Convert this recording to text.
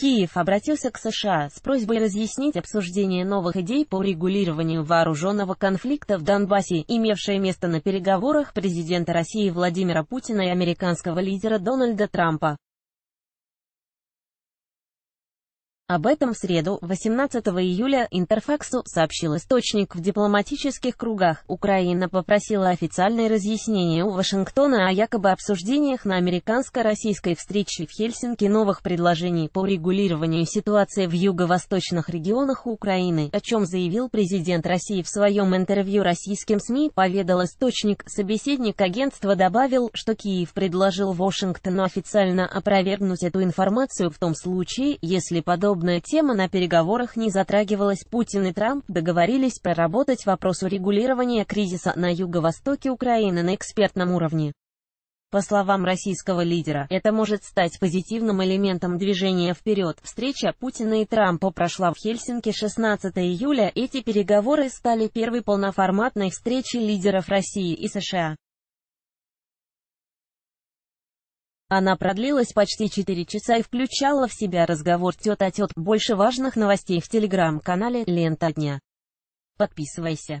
Киев обратился к США с просьбой разъяснить обсуждение новых идей по регулированию вооруженного конфликта в Донбассе, имевшее место на переговорах президента России Владимира Путина и американского лидера Дональда Трампа. Об этом в среду, 18 июля, Интерфаксу сообщил источник в дипломатических кругах. Украина попросила официальное разъяснение у Вашингтона о якобы обсуждениях на американско-российской встрече в Хельсинки новых предложений по регулированию ситуации в юго-восточных регионах Украины, о чем заявил президент России в своем интервью российским СМИ, поведал источник. Собеседник агентства добавил, что Киев предложил Вашингтону официально опровергнуть эту информацию в том случае, если подобное подобная тема на переговорах не затрагивалась. Путин и Трамп договорились проработать вопрос урегулирования кризиса на юго-востоке Украины на экспертном уровне. По словам российского лидера, это может стать позитивным элементом движения вперед. Встреча Путина и Трампа прошла в Хельсинки 16 июля. Эти переговоры стали первой полноформатной встречей лидеров России и США. Она продлилась почти 4 часа и включала в себя разговор тет-а-тет. Больше важных новостей в телеграм-канале «Лента дня». Подписывайся.